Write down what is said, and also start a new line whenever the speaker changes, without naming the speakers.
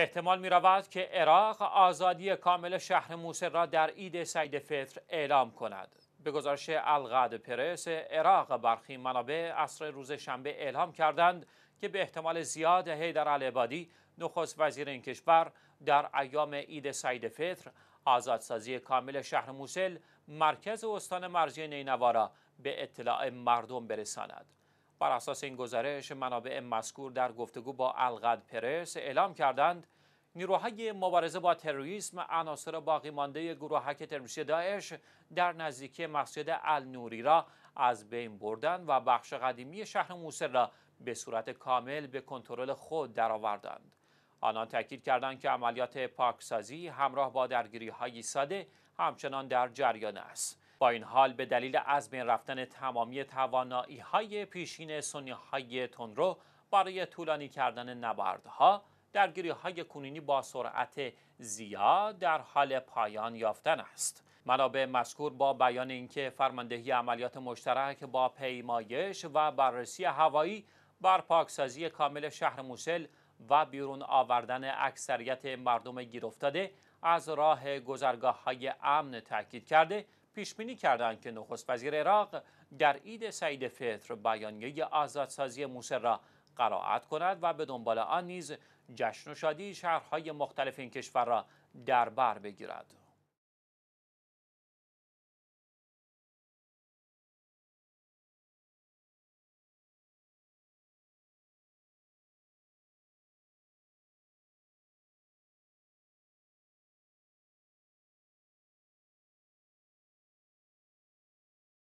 احتمال می رود که عراق آزادی کامل شهر موسل را در عید سید فطر اعلام کند. به گزارش القد پرس عراق برخی منابع اصر روز شنبه اعلام کردند که به احتمال زیاد حیدر العبادی نخست وزیر این کشور در ایام عید سید فطر آزادسازی کامل شهر موسل مرکز استان مرزی را به اطلاع مردم برساند. بر اساس این گزارش منابع مذکور در گفتگو با القد پرس اعلام کردند نیروهای مبارزه با تروریسم عناصر باقی مانده گروهک تروریستی داعش در نزدیکی مسجد النوری را از بین بردند و بخش قدیمی شهر موسر را به صورت کامل به کنترل خود درآوردند. آنان تاکید کردند که عملیات پاکسازی همراه با درگیری های ساده همچنان در جریان است. با این حال به دلیل از بین رفتن تمامی توانایی های پیشین سنی های تندرو برای طولانی کردن نبردها درگیری های کنونی با سرعت زیاد در حال پایان یافتن است منابع مذکور با بیان اینکه فرماندهی عملیات مشترک با پیمایش و بررسی هوایی بر پاکسازی کامل شهر موسل و بیرون آوردن اکثریت مردم گیر افتاده از راه گذرگاه های امن تاکید کرده پیش بینی کردند که نخست وزیر عراق در عید سعید فطر بیانیه آزادسازی موسی را قرائت کند و به دنبال آن نیز جشن و شادی شهرهای مختلف این کشور را در بر بگیرد